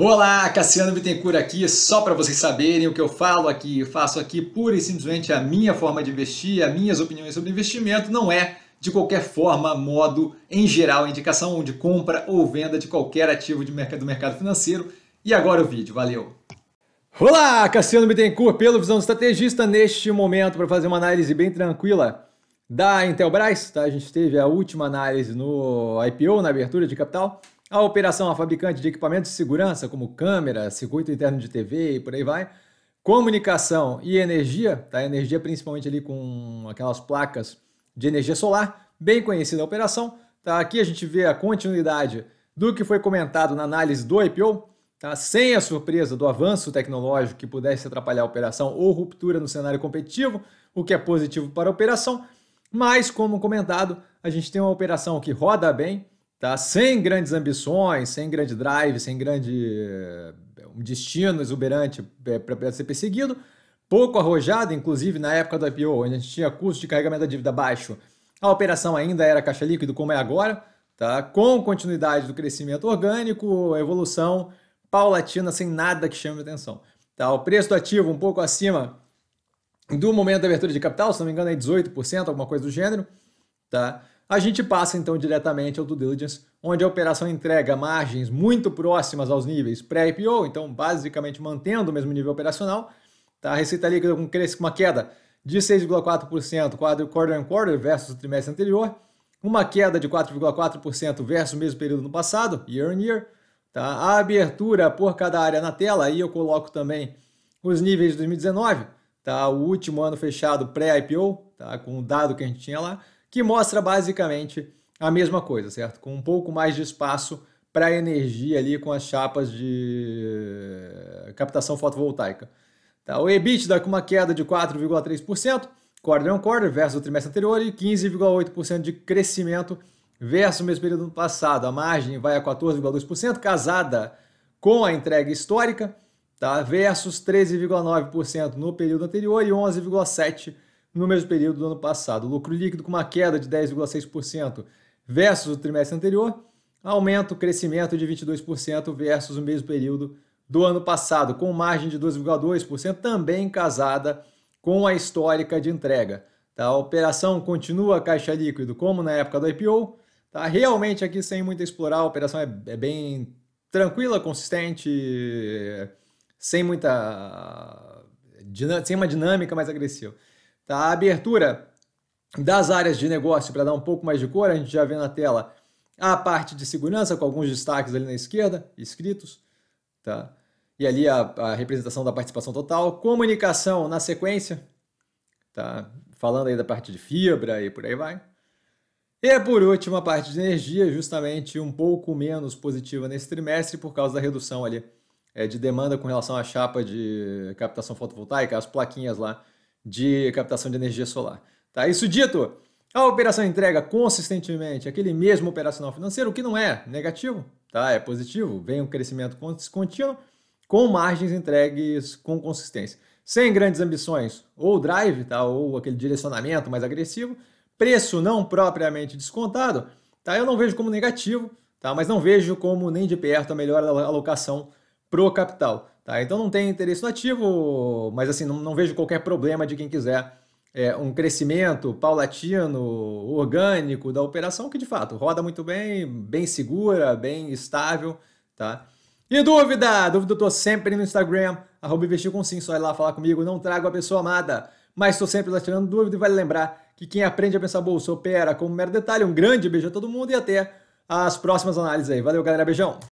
Olá, Cassiano Bittencourt aqui, só para vocês saberem o que eu falo aqui, eu faço aqui pura e simplesmente a minha forma de investir, as minhas opiniões sobre investimento, não é de qualquer forma, modo, em geral, indicação de compra ou venda de qualquer ativo de mercado, do mercado financeiro. E agora o vídeo, valeu! Olá, Cassiano Bittencourt, pelo Visão Estrategista, neste momento para fazer uma análise bem tranquila da Intelbras, tá? A gente teve a última análise no IPO, na abertura de capital, a operação a fabricante de equipamentos de segurança, como câmera, circuito interno de TV e por aí vai. Comunicação e energia, tá? Energia principalmente ali com aquelas placas de energia solar, bem conhecida a operação. Tá? Aqui a gente vê a continuidade do que foi comentado na análise do IPO, tá? sem a surpresa do avanço tecnológico que pudesse atrapalhar a operação ou ruptura no cenário competitivo, o que é positivo para a operação. Mas, como comentado, a gente tem uma operação que roda bem, tá? Sem grandes ambições, sem grande drive, sem grande um eh, destino exuberante para ser perseguido, pouco arrojado, inclusive na época do IPO, onde a gente tinha custo de carregamento da dívida baixo, a operação ainda era caixa líquido como é agora, tá? Com continuidade do crescimento orgânico, evolução paulatina sem nada que chame atenção, tá? O preço do ativo um pouco acima do momento da abertura de capital, se não me engano é 18%, alguma coisa do gênero, tá? A gente passa então diretamente ao due diligence, onde a operação entrega margens muito próximas aos níveis pré-IPO, então basicamente mantendo o mesmo nível operacional. Tá? A receita líquida com uma queda de 6,4% quarter on quarter versus o trimestre anterior, uma queda de 4,4% versus o mesmo período no passado, year on year. Tá? A abertura por cada área na tela, aí eu coloco também os níveis de 2019, tá? o último ano fechado pré-IPO, tá? com o dado que a gente tinha lá que mostra basicamente a mesma coisa, certo? Com um pouco mais de espaço para energia ali com as chapas de captação fotovoltaica. Tá? O EBITDA com uma queda de 4,3%, quarter on quarter versus o trimestre anterior e 15,8% de crescimento versus o mesmo período do passado. A margem vai a 14,2%, casada com a entrega histórica, tá? versus 13,9% no período anterior e 11,7% no mesmo período do ano passado. lucro líquido com uma queda de 10,6% versus o trimestre anterior, aumento, crescimento de 22% versus o mesmo período do ano passado, com margem de 2,2% também casada com a histórica de entrega. Tá? A operação continua caixa líquido como na época do IPO, tá? realmente aqui sem muito explorar, a operação é, é bem tranquila, consistente, sem muita sem uma dinâmica mais agressiva. Tá? A abertura das áreas de negócio, para dar um pouco mais de cor, a gente já vê na tela a parte de segurança, com alguns destaques ali na esquerda, escritos. Tá? E ali a, a representação da participação total. Comunicação na sequência, tá? falando aí da parte de fibra e por aí vai. E por último, a parte de energia, justamente um pouco menos positiva nesse trimestre por causa da redução ali é, de demanda com relação à chapa de captação fotovoltaica, as plaquinhas lá de captação de energia solar. Tá? Isso dito, a operação entrega consistentemente aquele mesmo operacional financeiro, o que não é negativo, tá? é positivo, vem um crescimento contínuo com margens entregues com consistência. Sem grandes ambições ou drive, tá? ou aquele direcionamento mais agressivo, preço não propriamente descontado, tá? eu não vejo como negativo, tá? mas não vejo como nem de perto a melhor alocação pro capital. Tá? Então não tem interesse no ativo, mas assim, não, não vejo qualquer problema de quem quiser é, um crescimento paulatino, orgânico da operação, que de fato roda muito bem, bem segura, bem estável. Tá? E dúvida? Dúvida eu tô sempre no Instagram, arroba investir com sim, só ir lá falar comigo, não trago a pessoa amada, mas estou sempre lá tirando dúvida e vale lembrar que quem aprende a pensar bolsa opera como um mero detalhe. Um grande beijo a todo mundo e até as próximas análises aí. Valeu, galera, beijão!